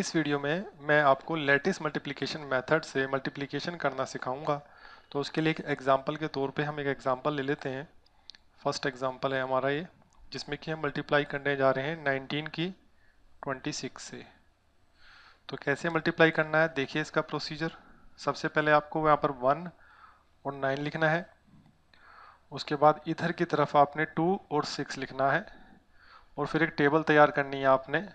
इस वीडियो में मैं आपको लेटेस्ट मल्टीप्लिकेशन मेथड से मल्टीप्लिकेशन करना सिखाऊंगा तो उसके लिए एक एग्जांपल के तौर पे हम एक एग्जांपल ले लेते हैं फर्स्ट एग्जांपल है हमारा ये जिसमें कि हम मल्टीप्लाई करने जा रहे हैं 19 की 26 से तो कैसे मल्टीप्लाई करना है देखिए इसका प्रोसीजर सबसे पहले आपको यहाँ पर वन और नाइन लिखना है उसके बाद इधर की तरफ आपने टू और सिक्स लिखना है और फिर एक टेबल तैयार करनी है आपने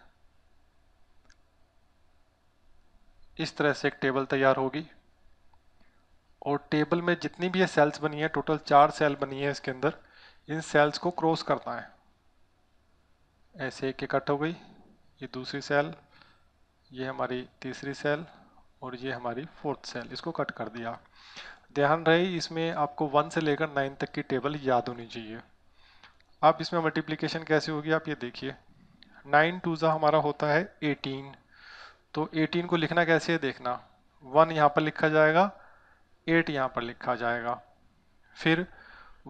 इस तरह से एक टेबल तैयार होगी और टेबल में जितनी भी ये सेल्स बनी है टोटल चार सेल बनी है इसके अंदर इन सेल्स को क्रॉस करना है ऐसे एक कट हो गई ये दूसरी सेल ये हमारी तीसरी सेल और ये हमारी फोर्थ सेल इसको कट कर दिया ध्यान रहे इसमें आपको वन से लेकर नाइन तक की टेबल याद होनी चाहिए अब इसमें मल्टीप्लिकेशन कैसे होगी आप ये देखिए नाइन टू हमारा होता है एटीन तो 18 को लिखना कैसे है देखना वन यहाँ पर लिखा जाएगा एट यहाँ पर लिखा जाएगा फिर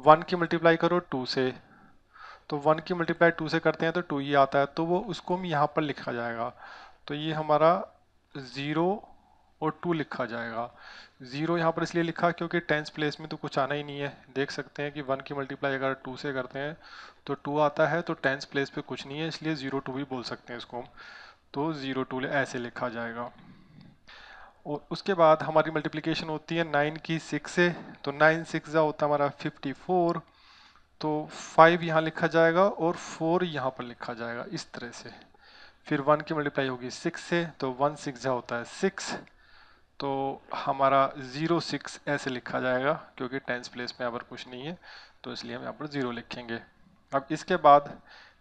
वन की मल्टीप्लाई करो टू से तो वन की मल्टीप्लाई टू से करते हैं तो टू ही आता है तो वो उसको हम यहाँ पर लिखा जाएगा तो ये हमारा ज़ीरो और टू लिखा जाएगा ज़ीरो यहाँ पर इसलिए लिखा क्योंकि टेंस प्लेस में तो कुछ आना ही नहीं है देख सकते हैं कि वन की मल्टीप्लाई अगर टू से करते हैं तो टू आता है तो टेंस प्लेस पे कुछ नहीं है इसलिए ज़ीरो टू भी बोल सकते हैं इसको हम तो ज़ीरो टू ऐसे लिखा जाएगा और उसके बाद हमारी मल्टीप्लिकेशन होती है नाइन की सिक्स से तो नाइन सिक्स होता हमारा फिफ्टी फोर तो फाइव यहाँ लिखा जाएगा और फोर यहाँ पर लिखा जाएगा इस तरह से फिर वन की मल्टीप्लाई होगी सिक्स से तो वन सिक्स होता है सिक्स तो हमारा ज़ीरो सिक्स ऐसे लिखा जाएगा क्योंकि टेंस प्लेस में यहाँ पर कुछ नहीं है तो इसलिए हम यहाँ पर ज़ीरो लिखेंगे अब इसके बाद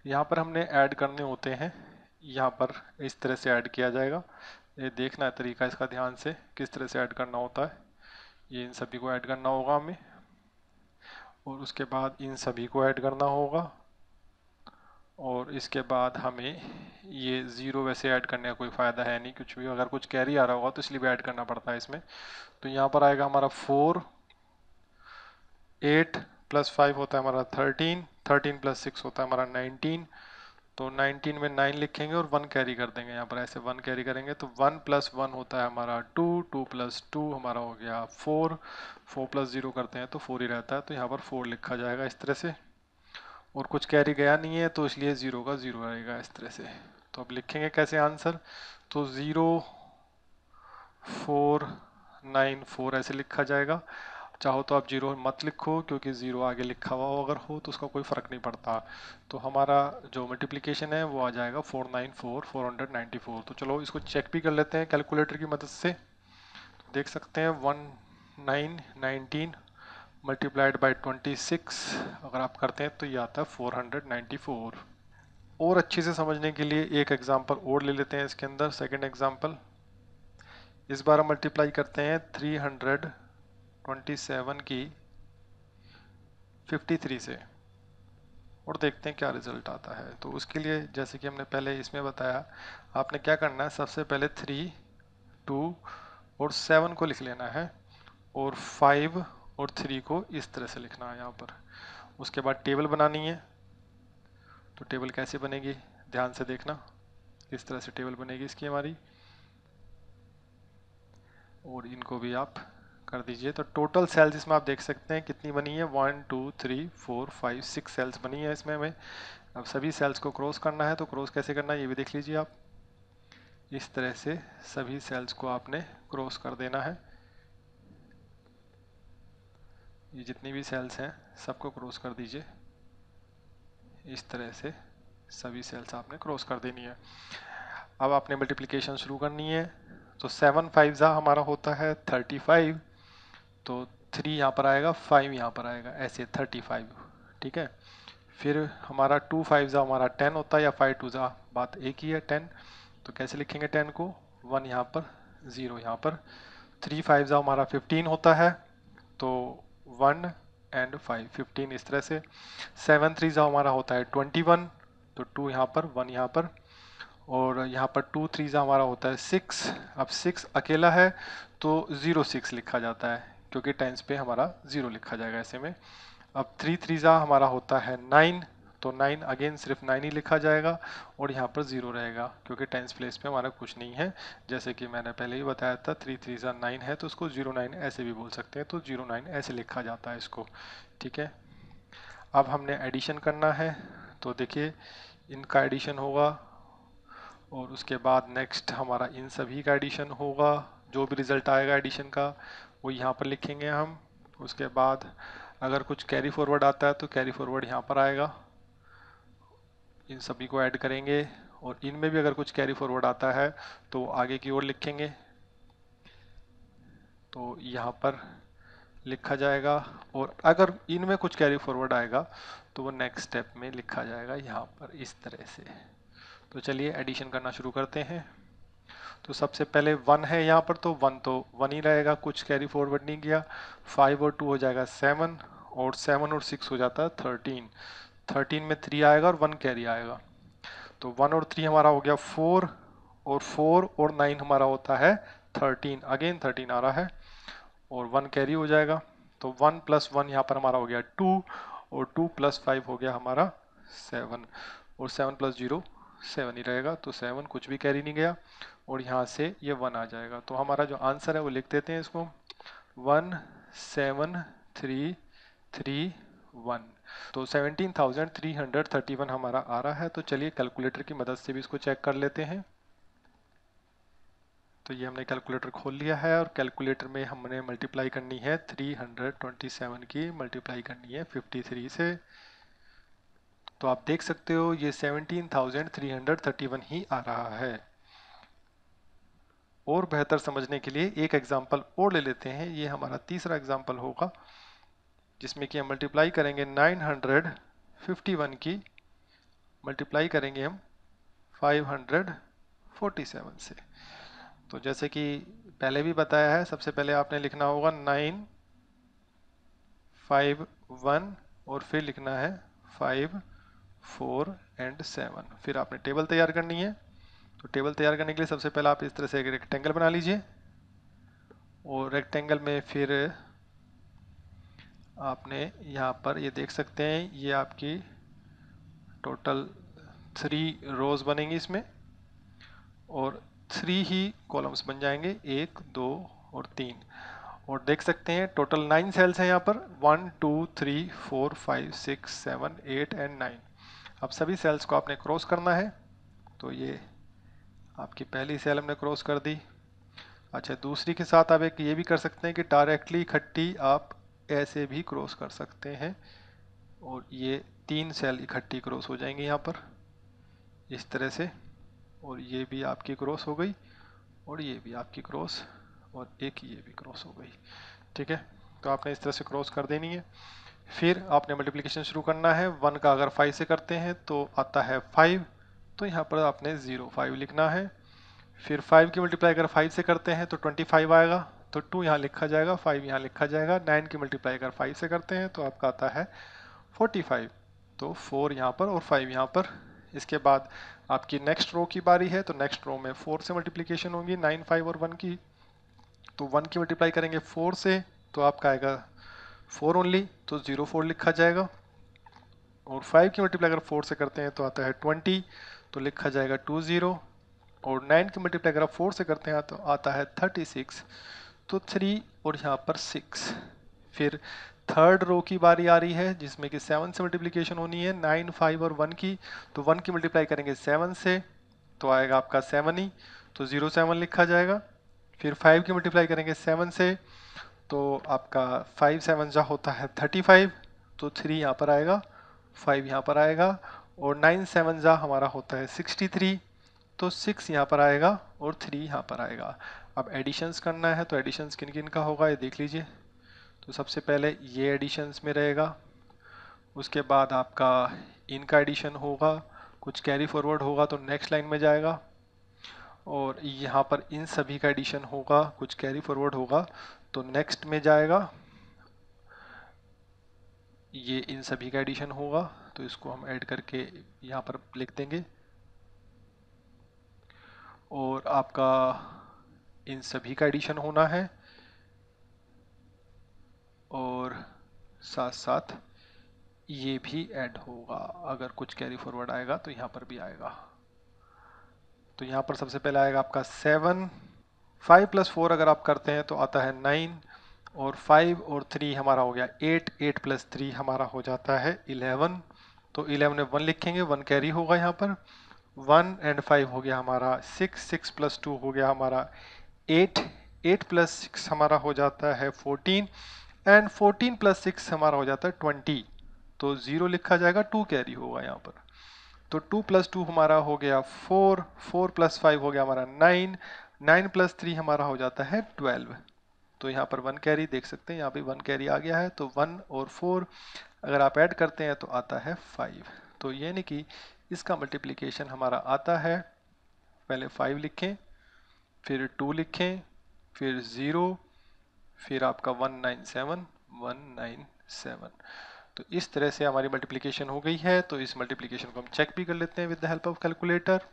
यहाँ पर हमने ऐड करने होते हैं यहाँ पर इस तरह से ऐड किया जाएगा ये देखना है तरीका इसका ध्यान से किस तरह से ऐड करना होता है ये इन सभी को ऐड करना होगा हमें और उसके बाद इन सभी को ऐड करना होगा और इसके बाद हमें ये ज़ीरो वैसे ऐड करने का कोई फ़ायदा है नहीं कुछ भी अगर कुछ कैरी आ रहा होगा तो इसलिए भी ऐड करना पड़ता है इसमें तो यहाँ पर आएगा हमारा फोर एट प्लस फाइव होता है हमारा थर्टीन थर्टीन प्लस सिक्स होता है हमारा नाइनटीन तो 19 में 9 लिखेंगे और 1 कैरी कर देंगे यहाँ पर ऐसे 1 कैरी करेंगे तो 1 प्लस वन होता है हमारा 2 2 प्लस टू हमारा हो गया 4 4 प्लस ज़ीरो करते हैं तो 4 ही रहता है तो यहाँ पर 4 लिखा जाएगा इस तरह से और कुछ कैरी गया नहीं है तो इसलिए ज़ीरो का ज़ीरो रहेगा इस तरह से तो अब लिखेंगे कैसे आंसर तो ज़ीरो फोर नाइन फोर ऐसे लिखा जाएगा चाहो तो आप जीरो मत लिखो क्योंकि जीरो आगे लिखा हुआ हो अगर हो तो उसका कोई फ़र्क नहीं पड़ता तो हमारा जो मल्टीप्लिकेशन है वो आ जाएगा four nine four four hundred ninety four तो चलो इसको चेक भी कर लेते हैं कैलकुलेटर की मदद से तो देख सकते हैं one nine nineteen multiplied by twenty six अगर आप करते हैं तो ये आता है फोर हंड्रेड नाइन्टी फोर और अच्छे से समझने के लिए एक एग्ज़ाम्पल और ले लेते हैं इसके अंदर सेकेंड एग्ज़ाम्पल इस बार हम मल्टीप्लाई करते हैं थ्री हंड्रेड 27 की 53 से और देखते हैं क्या रिजल्ट आता है तो उसके लिए जैसे कि हमने पहले इसमें बताया आपने क्या करना है सबसे पहले थ्री टू और सेवन को लिख लेना है और फाइव और थ्री को इस तरह से लिखना है यहाँ पर उसके बाद टेबल बनानी है तो टेबल कैसे बनेगी ध्यान से देखना इस तरह से टेबल बनेगी इसकी हमारी और इनको भी आप कर दीजिए तो टोटल सेल्स इसमें आप देख सकते हैं कितनी बनी है one two three four five six cells बनी है इसमें हमें अब सभी सेल्स को क्रॉस करना है तो क्रॉस कैसे करना है ये भी देख लीजिए आप इस तरह से सभी सेल्स को आपने क्रॉस कर देना है ये जितनी भी सेल्स हैं सबको क्रॉस कर दीजिए इस तरह से सभी सेल्स आपने क्रॉस कर देनी है अब आपने मल्टीप्लिकेशन शुरू करनी है तो सेवन फाइव ज़ा हमारा होता है थर्टी फाइव तो थ्री यहाँ पर आएगा फाइव यहाँ पर आएगा ऐसे थर्टी फाइव ठीक है फिर हमारा टू फाइव ज़ा हमारा टेन होता है या फाइव टू ज़ा बात एक ही है टेन तो कैसे लिखेंगे टेन को वन यहाँ पर ज़ीरो यहाँ पर थ्री फाइव ज़ा हमारा फिफ्टीन होता है तो वन एंड फाइव फिफ्टीन इस तरह से सेवन थ्री ज़ा हमारा होता है ट्वेंटी वन तो टू यहाँ पर वन यहाँ पर और यहाँ पर टू थ्री ज़ा हमारा होता है सिक्स अब सिक्स अकेला है तो ज़ीरो सिक्स लिखा जाता है क्योंकि टेंस पे हमारा जीरो लिखा जाएगा ऐसे में अब थ्री थ्री ज़ा हमारा होता है नाइन तो नाइन अगेन सिर्फ नाइन ही लिखा जाएगा और यहाँ पर ज़ीरो रहेगा क्योंकि टेंस प्लेस पे हमारा कुछ नहीं है जैसे कि मैंने पहले ही बताया था थ्री थ्री ज़ा नाइन है तो उसको ज़ीरो नाइन ऐसे भी बोल सकते हैं तो ज़ीरो नाइन ऐसे लिखा जाता है इसको ठीक है अब हमने एडिशन करना है तो देखिए इनका एडिशन होगा और उसके बाद नेक्स्ट हमारा इन सभी का एडिशन होगा जो भी रिज़ल्ट आएगा एडिशन का वो यहाँ पर लिखेंगे हम उसके बाद अगर कुछ कैरी फॉरवर्ड आता है तो कैरी फॉरवर्ड यहाँ पर आएगा इन सभी को ऐड करेंगे और इनमें भी अगर कुछ कैरी फॉरवर्ड आता है तो आगे की ओर लिखेंगे तो यहाँ पर लिखा जाएगा और अगर इनमें कुछ कैरी फॉरवर्ड आएगा तो वो नेक्स्ट स्टेप में लिखा जाएगा यहाँ पर इस तरह से तो चलिए एडिशन करना शुरू करते हैं तो सबसे पहले वन है यहाँ पर तो वन तो वन ही रहेगा कुछ कैरी फॉरवर्ड नहीं गया फाइव और टू हो जाएगा सेवन और सेवन और सिक्स हो जाता है थर्टीन थर्टीन में थ्री आएगा और वन कैरी आएगा तो वन और थ्री हमारा हो गया फोर और फोर और नाइन हमारा होता है थर्टीन अगेन थर्टीन आ रहा है और वन कैरी हो जाएगा तो वन प्लस वन यहाँ पर हमारा हो गया टू और टू प्लस फाइव हो गया हमारा सेवन और सेवन प्लस जीरो सेवन ही रहेगा तो सेवन कुछ भी कैरी नहीं गया और यहाँ से ये वन आ जाएगा तो हमारा जो आंसर है वो लिख देते हैं इसको one seven three three one तो seventeen thousand three hundred thirty one हमारा आ रहा है तो चलिए कैलकुलेटर की मदद से भी इसको चेक कर लेते हैं तो ये हमने कैलकुलेटर खोल लिया है और कैलकुलेटर में हमने मल्टीप्लाई करनी है थ्री हंड्रेड ट्वेंटी सेवन की मल्टीप्लाई करनी है फिफ्टी थ्री से तो आप देख सकते हो ये 17,331 ही आ रहा है और बेहतर समझने के लिए एक एग्जाम्पल और ले लेते हैं ये हमारा तीसरा एग्जाम्पल होगा जिसमें कि हम मल्टीप्लाई करेंगे 951 की मल्टीप्लाई करेंगे हम 547 से तो जैसे कि पहले भी बताया है सबसे पहले आपने लिखना होगा नाइन फाइव वन और फिर लिखना है फाइव फोर एंड सेवन फिर आपने टेबल तैयार करनी है तो टेबल तैयार करने के लिए सबसे पहले आप इस तरह से एक रेक्टेंगल बना लीजिए और रेक्टेंगल में फिर आपने यहाँ पर ये देख सकते हैं ये आपकी टोटल थ्री रोज़ बनेंगी इसमें और थ्री ही कॉलम्स बन जाएंगे एक दो और तीन और देख सकते हैं टोटल नाइन सेल्स हैं यहाँ पर one two three four five six seven eight and nine अब सभी सेल्स को आपने क्रॉस करना है तो ये आपकी पहली सेल हमने क्रॉस कर दी अच्छा दूसरी के साथ आप एक ये भी कर सकते हैं कि डायरेक्टली इकट्ठी आप ऐसे भी क्रॉस कर सकते हैं और ये तीन सेल इकट्ठी क्रॉस हो जाएंगे यहाँ पर इस तरह से और ये भी आपकी क्रॉस हो गई और ये भी आपकी क्रॉस और एक ये भी क्रॉस हो गई ठीक है तो आपने इस तरह से क्रॉस कर देनी है फिर आपने मल्टीप्लिकेशन शुरू करना है वन का अगर फाइव से करते हैं तो आता है फाइव तो यहाँ पर आपने ज़ीरो फाइव लिखना है फिर फाइव की मल्टीप्लाई अगर फाइव से करते हैं तो ट्वेंटी फाइव आएगा तो टू यहाँ लिखा जाएगा फाइव यहाँ लिखा जाएगा नाइन की मल्टीप्लाई अगर फाइव से करते हैं तो आपका आता है फोर्टी फाइव तो फोर यहाँ पर और फाइव यहाँ पर इसके बाद आपकी नेक्स्ट रो की बारी है तो नेक्स्ट रो में फोर से मल्टीप्लीकेशन होगी नाइन फाइव और वन की तो वन की मल्टीप्लाई करेंगे फोर से तो आपका आएगा फोर ओनली तो ज़ीरो फोर लिखा जाएगा और फाइव की मल्टीप्लाई अगर फोर से करते हैं तो आता है ट्वेंटी तो लिखा जाएगा टू ज़ीरो और नाइन की मल्टीप्लाई अगर आप फोर से करते हैं तो आता है थर्टी सिक्स तो थ्री और यहाँ पर सिक्स फिर थर्ड रो की बारी आ रही है जिसमें कि सेवन से मल्टीप्लीकेशन होनी है नाइन फाइव और वन की तो वन की मल्टीप्लाई करेंगे सेवन से तो आएगा आपका सेवन ही तो ज़ीरो सेवन लिखा जाएगा फिर फाइव की मल्टीप्लाई करेंगे सेवन से तो आपका फाइव सेवन जो होता है थर्टी फाइव तो थ्री यहाँ पर आएगा फाइव यहाँ पर आएगा और नाइन सेवन जा हमारा होता है सिक्सटी थ्री तो सिक्स यहाँ पर आएगा और थ्री यहाँ पर आएगा अब एडिशंस करना है तो एडिशंस किन किन का होगा ये देख लीजिए तो सबसे पहले ये एडिशंस में रहेगा उसके बाद आपका इनका एडिशन होगा कुछ कैरी फॉरवर्ड होगा तो नेक्स्ट लाइन में जाएगा और यहाँ पर इन सभी का एडिशन होगा कुछ कैरी फॉरवर्ड होगा तो नेक्स्ट में जाएगा ये इन सभी का एडिशन होगा तो इसको हम ऐड करके यहाँ पर लिख देंगे और आपका इन सभी का एडिशन होना है और साथ साथ ये भी ऐड होगा अगर कुछ कैरी फॉरवर्ड आएगा तो यहाँ पर भी आएगा तो यहाँ पर सबसे पहले आएगा आपका सेवन फाइव प्लस फोर अगर आप करते हैं तो आता है नाइन और फाइव और थ्री हमारा हो गया एट एट प्लस थ्री हमारा हो जाता है इलेवन तो इलेवन में वन लिखेंगे वन कैरी होगा यहाँ पर वन एंड फाइव हो गया हमारा सिक्स सिक्स प्लस टू हो गया हमारा एट एट प्लस सिक्स हमारा हो जाता है fourteen and fourteen plus six हमारा हो जाता है ट्वेंटी तो ज़ीरो लिखा जाएगा टू कैरी होगा यहाँ पर तो टू प्लस टू हमारा हो गया फोर फोर प्लस फाइव हो गया हमारा नाइन नाइन प्लस थ्री हमारा हो जाता है ट्वेल्व तो यहाँ पर वन कैरी देख सकते हैं यहाँ पे वन कैरी आ गया है तो वन और फोर अगर आप ऐड करते हैं तो आता है फाइव तो यानी कि इसका मल्टीप्लिकेशन हमारा आता है पहले फाइव लिखें फिर टू लिखें फिर ज़ीरो फिर आपका one nine seven one nine seven तो इस तरह से हमारी मल्टीप्लिकेशन हो गई है तो इस मल्टीप्लिकेशन को हम चेक भी कर लेते हैं with the help of calculator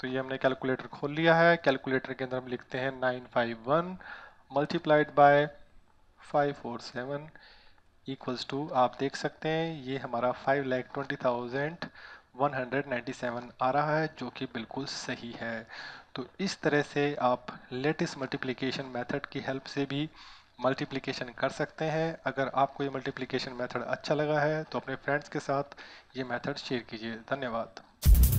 तो ये हमने कैलकुलेटर खोल लिया है कैलकुलेटर के अंदर हम लिखते हैं nine five one multiplied by five four seven equals to आप देख सकते हैं ये हमारा five lakh twenty thousand one hundred ninety seven आ रहा है जो कि बिल्कुल सही है तो इस तरह से आप लेटेस्ट मल्टीप्लिकेशन मेथड की हेल्प से भी मल्टीप्लिकेशन कर सकते हैं अगर आपको ये मल्टीप्लिकेशन मेथड अच्छा लगा है तो अपने फ्रेंड्स के साथ ये मेथड शेयर कीजिए धन्यवाद